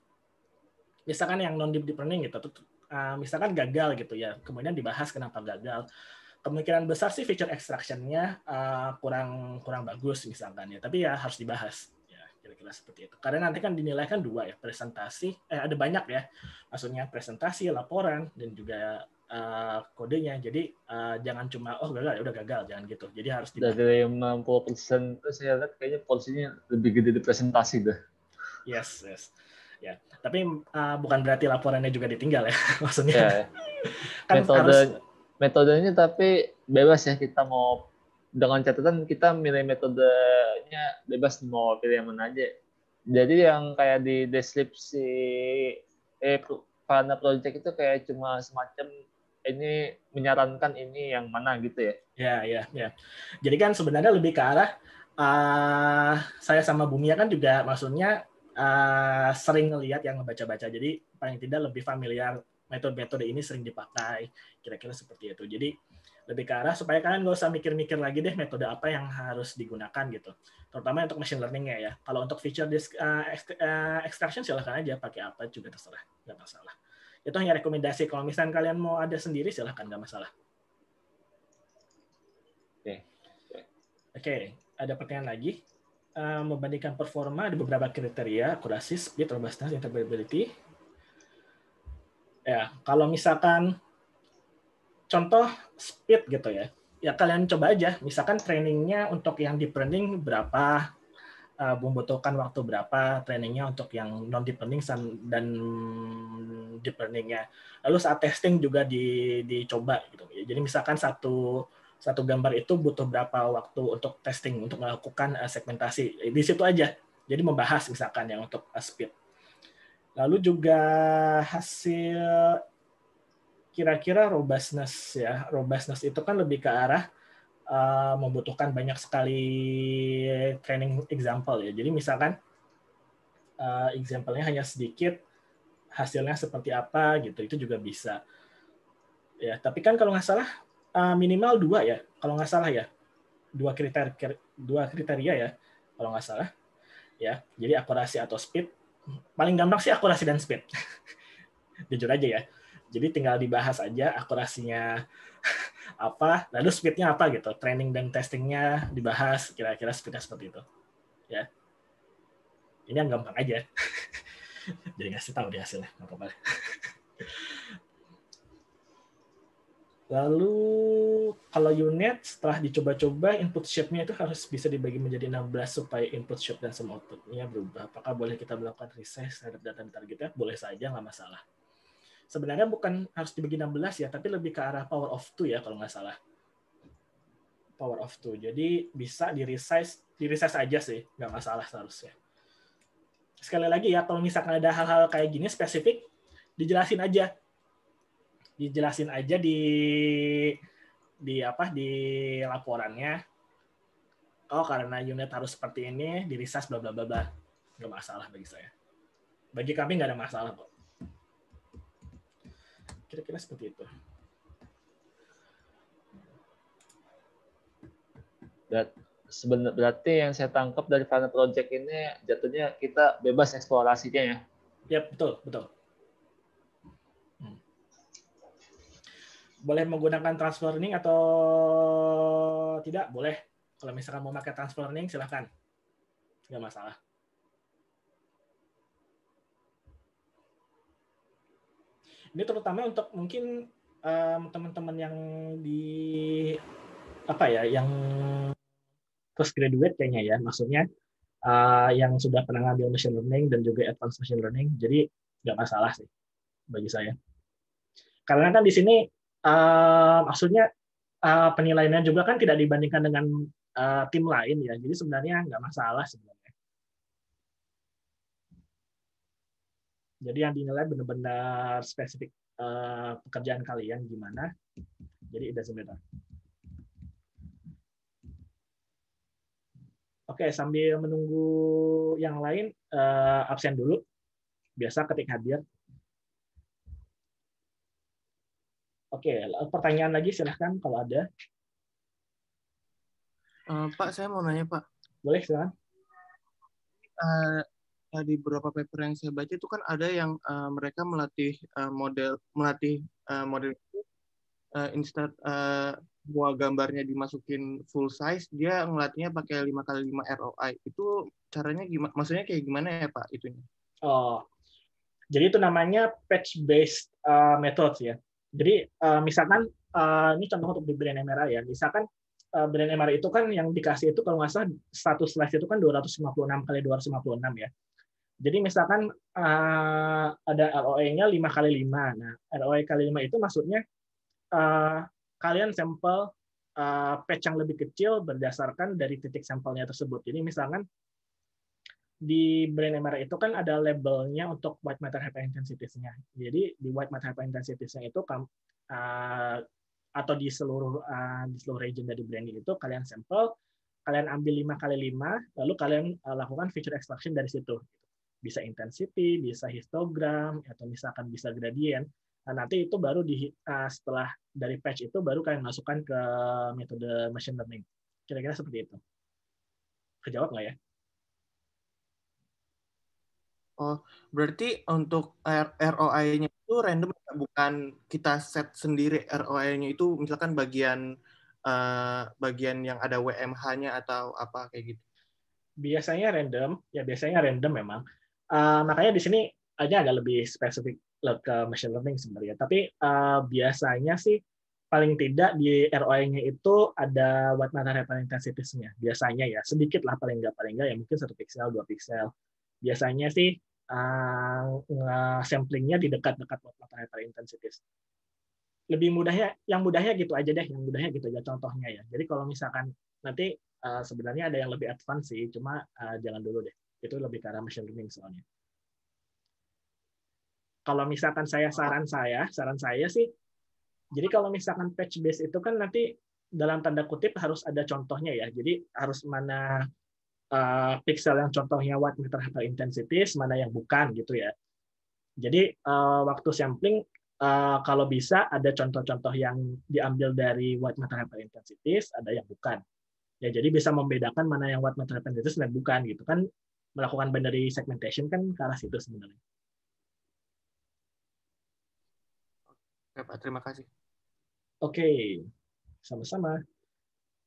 misalkan yang non deep, learning gitu uh, misalkan gagal gitu ya kemudian dibahas kenapa gagal kemungkinan besar sih feature extractionnya uh, kurang kurang bagus misalkan ya tapi ya harus dibahas kira-kira seperti itu karena nanti kan dinilai kan dua ya presentasi eh, ada banyak ya maksudnya presentasi laporan dan juga uh, kodenya jadi uh, jangan cuma oh gagal ya udah gagal jangan gitu jadi harus di dari 60 persen eh, saya lihat kayaknya polisinya lebih gede di presentasi deh yes yes ya tapi uh, bukan berarti laporannya juga ditinggal ya maksudnya yeah. Ya. kan metode harus... metodenya tapi bebas ya kita mau dengan catatan kita milih metodenya bebas mau pilih yang mana aja. Jadi yang kayak di deskripsi eh pada Project itu kayak cuma semacam ini menyarankan ini yang mana gitu ya. Ya, ya, ya. Jadi kan sebenarnya lebih ke arah uh, saya sama Bumia kan juga maksudnya uh, sering ngelihat yang ngebaca-baca. Jadi paling tidak lebih familiar metode-metode ini sering dipakai kira-kira seperti itu jadi lebih ke arah supaya kalian nggak usah mikir-mikir lagi deh metode apa yang harus digunakan gitu terutama untuk machine learning-nya ya kalau untuk feature disk, uh, extraction silahkan aja pakai apa juga terserah nggak masalah itu hanya rekomendasi kalau misalnya kalian mau ada sendiri silahkan nggak masalah oke okay. okay. ada pertanyaan lagi uh, membandingkan performa di beberapa kriteria akurasi speed robustness interoperability Ya, kalau misalkan contoh speed gitu ya, ya kalian coba aja. Misalkan trainingnya untuk yang deep learning berapa, eh, membutuhkan waktu berapa trainingnya untuk yang non deep learning dan deep learningnya. Lalu saat testing juga di, dicoba gitu. ya Jadi misalkan satu satu gambar itu butuh berapa waktu untuk testing untuk melakukan eh, segmentasi. Di situ aja. Jadi membahas misalkan yang untuk eh, speed. Lalu juga hasil kira-kira robustness ya. Robustness itu kan lebih ke arah uh, membutuhkan banyak sekali training example ya. Jadi misalkan uh, example-nya hanya sedikit, hasilnya seperti apa gitu. Itu juga bisa. Ya, tapi kan kalau nggak salah uh, minimal dua ya. Kalau nggak salah ya. Dua kriteria dua kriteria ya kalau nggak salah. Ya, jadi akurasi atau speed paling gampang sih akurasi dan speed. Jujur aja ya. Jadi tinggal dibahas aja akurasinya apa, lalu speednya apa gitu. Training dan testingnya dibahas kira-kira speednya seperti itu. Ya. Ini yang gampang aja. Jadi ngasih tahu di hasilnya, apa-apa. Lalu kalau unit setelah dicoba-coba input shape-nya itu harus bisa dibagi menjadi 16 supaya input shape dan sum nya berubah. Apakah boleh kita melakukan resize terhadap data targetnya? Boleh saja, nggak masalah. Sebenarnya bukan harus dibagi 16 ya, tapi lebih ke arah power of two ya kalau nggak salah. Power of two, Jadi bisa di-resize, di-resize aja sih, nggak masalah seharusnya. Sekali lagi ya, kalau misalkan ada hal-hal kayak gini spesifik, dijelasin aja dijelasin aja di di apa di laporannya oh karena unit harus seperti ini di resize bla bla bla bla nggak masalah bagi saya bagi kami nggak ada masalah kok kira-kira seperti itu That sebenar, berarti yang saya tangkap dari final Project ini jatuhnya kita bebas eksplorasinya ya? Ya betul betul boleh menggunakan transfer learning atau tidak? Boleh. Kalau misalkan mau pakai transfer learning, silahkan. Nggak masalah. Ini terutama untuk mungkin teman-teman um, yang di apa ya, yang post graduate kayaknya ya, maksudnya uh, yang sudah pernah ngambil machine learning dan juga advanced machine learning, jadi nggak masalah sih bagi saya. Karena kan di sini uh, maksudnya uh, penilaiannya juga kan tidak dibandingkan dengan uh, tim lain ya. Jadi sebenarnya nggak masalah sebenarnya. Jadi yang dinilai benar-benar spesifik uh, pekerjaan kalian gimana. Jadi itu sebenarnya. Oke, sambil menunggu yang lain, uh, absen dulu. Biasa ketik hadir, Oke, pertanyaan lagi silahkan kalau ada. Uh, Pak, saya mau nanya Pak. Boleh silahkan. Uh, eh, di beberapa paper yang saya baca itu kan ada yang uh, mereka melatih uh, model melatih uh, model itu uh, instant uh, gambarnya dimasukin full size dia ngelatihnya pakai lima kali lima ROI itu caranya gimana maksudnya kayak gimana ya Pak Itu Oh jadi itu namanya patch based uh, methods ya jadi uh, misalkan uh, ini contoh untuk di brand MRA ya. Misalkan uh, brand MRA itu kan yang dikasih itu kalau nggak salah status slice itu kan 256 kali 256 ya. Jadi misalkan uh, ada roe nya 5 kali 5. Nah, ROE kali 5 itu maksudnya uh, kalian sampel uh, patch yang lebih kecil berdasarkan dari titik sampelnya tersebut. Jadi misalkan di brand MRI itu kan ada labelnya untuk white matter hyperintensitiesnya. Jadi di white matter hyperintensitiesnya itu uh, atau di seluruh uh, di seluruh region dari brain itu kalian sampel, kalian ambil 5 kali 5 lalu kalian uh, lakukan feature extraction dari situ. Bisa intensity, bisa histogram atau misalkan bisa gradient. Nah, nanti itu baru di uh, setelah dari patch itu baru kalian masukkan ke metode machine learning. Kira-kira seperti itu. Kejawab nggak ya? Oh, berarti untuk ROI-nya itu random bukan kita set sendiri ROI-nya itu misalkan bagian uh, bagian yang ada WMH-nya atau apa kayak gitu. Biasanya random, ya biasanya random memang. Uh, makanya di sini aja agak lebih spesifik ke machine learning sebenarnya. Tapi uh, biasanya sih paling tidak di ROI-nya itu ada what matter happening intensity-nya. Biasanya ya, sedikit lah paling enggak paling enggak ya mungkin satu pixel, dua pixel biasanya sih uh, eh, samplingnya di dekat-dekat water intensities. Lebih mudahnya, yang mudahnya gitu aja deh, yang mudahnya gitu aja contohnya ya. Jadi kalau misalkan nanti uh, sebenarnya ada yang lebih advance sih, cuma uh, eh, jangan dulu deh. Itu lebih ke arah machine learning soalnya. Kalau misalkan saya saran saya, saran saya sih, jadi kalau misalkan patch base itu kan nanti dalam tanda kutip harus ada contohnya ya. Jadi harus mana uh, pixel yang contohnya watt meter intensities, mana yang bukan gitu ya. Jadi uh, waktu sampling uh, kalau bisa ada contoh-contoh yang diambil dari watt meter intensities, ada yang bukan. Ya jadi bisa membedakan mana yang watt meter intensities dan bukan gitu kan melakukan binary segmentation kan ke arah situ sebenarnya. Oke, Pak, terima kasih. Oke, sama-sama.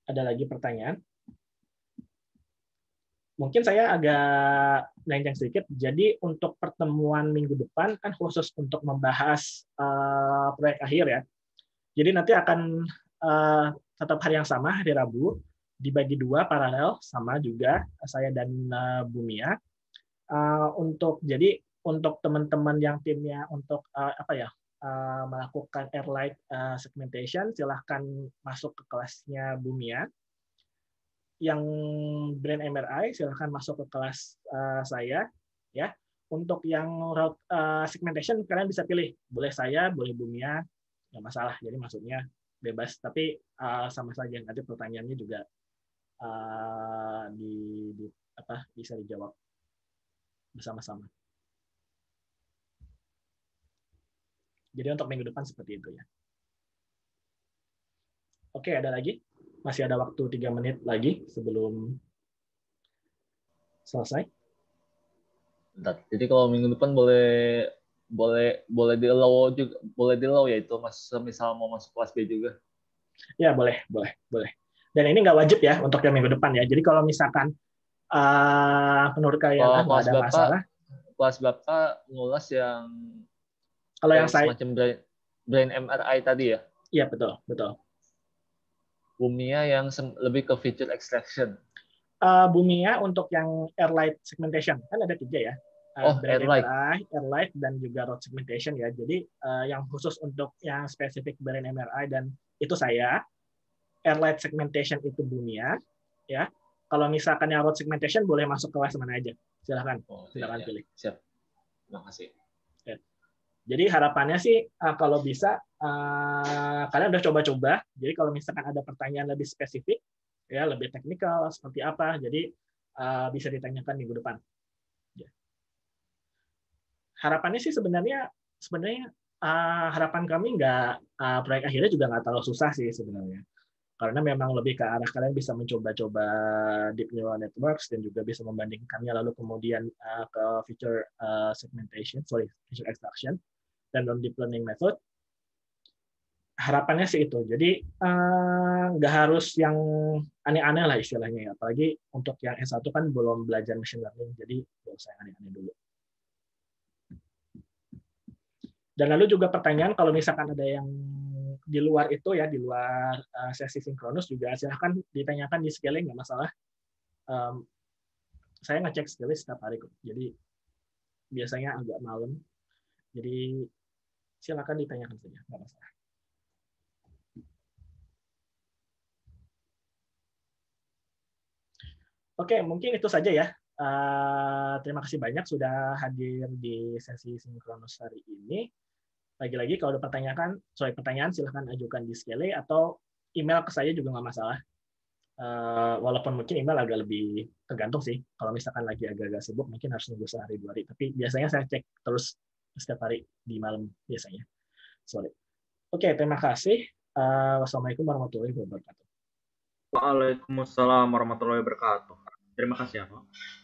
Ada lagi pertanyaan? mungkin saya agak melenceng sedikit. Jadi untuk pertemuan minggu depan kan khusus untuk membahas uh, proyek akhir ya. Jadi nanti akan uh, tetap hari yang sama hari Rabu dibagi dua paralel sama juga saya dan uh, eh, Bumia. Uh, untuk jadi untuk teman-teman yang timnya untuk uh, apa ya uh, melakukan airline uh, segmentation silahkan masuk ke kelasnya Bumia yang brand MRI silahkan masuk ke kelas uh, saya ya. Untuk yang route uh, segmentation kalian bisa pilih boleh saya, boleh Bumia, nggak masalah. Jadi maksudnya bebas tapi uh, sama saja nanti pertanyaannya juga uh, di, di apa bisa dijawab bersama-sama. Jadi untuk minggu depan seperti itu ya. Oke, ada lagi? Masih ada waktu tiga menit lagi sebelum selesai. Bentar. Jadi kalau minggu depan boleh boleh boleh di allow juga boleh di allow ya itu mas misal mau masuk kelas B juga ya boleh boleh boleh dan ini nggak wajib ya untuk yang minggu depan ya jadi kalau misalkan uh, menurut kalian oh, ada bapak, masalah kelas bapak ngulas yang kalau yang saya macam brain, brain MRI tadi ya iya betul betul Bumia yang lebih ke feature extraction? Uh, Bumia untuk yang air light segmentation kan ada tiga ya. Uh, oh, light, MRI, airlight dan juga road segmentation ya. Jadi uh, yang khusus untuk yang spesifik brand MRI dan itu saya. air light segmentation itu Bumia ya. Kalau misalkan yang road segmentation boleh masuk kelas mana aja. Silahkan, oh, iya, silahkan iya, iya. pilih. Siap. Terima kasih. Jadi harapannya sih uh, kalau bisa uh, kalian udah coba-coba. Jadi kalau misalkan ada pertanyaan lebih spesifik, ya lebih teknikal seperti apa, jadi uh, bisa ditanyakan minggu depan. Ya. Harapannya sih sebenarnya sebenarnya uh, harapan kami nggak uh, proyek akhirnya juga nggak terlalu susah sih sebenarnya karena memang lebih ke arah kalian bisa mencoba-coba deep neural networks dan juga bisa membandingkannya lalu kemudian uh, ke feature uh, segmentation sorry feature extraction dan non deep learning method harapannya sih itu jadi eh, nggak uh, harus yang aneh-aneh lah istilahnya ya apalagi untuk yang S1 kan belum belajar machine learning jadi nggak usah yang aneh-aneh dulu dan lalu juga pertanyaan kalau misalkan ada yang di luar itu ya di luar uh, sesi sinkronus juga silahkan ditanyakan di scaling nggak masalah um, saya ngecek scaling setiap hari kok jadi biasanya agak malam jadi silakan ditanyakan saja, nggak masalah. Oke, mungkin itu saja ya. Uh, terima kasih banyak sudah hadir di sesi sinkronus hari ini. Lagi-lagi kalau ada pertanyaan, sorry pertanyaan silahkan ajukan di Skele atau email ke saya juga nggak masalah. Uh, walaupun mungkin email agak lebih tergantung sih. Kalau misalkan lagi agak-agak sibuk, mungkin harus nunggu sehari dua hari. Tapi biasanya saya cek terus setiap hari di malam biasanya sore. Oke, okay, terima kasih. Uh, wassalamualaikum warahmatullahi wabarakatuh. Waalaikumsalam warahmatullahi wabarakatuh. Terima kasih ya,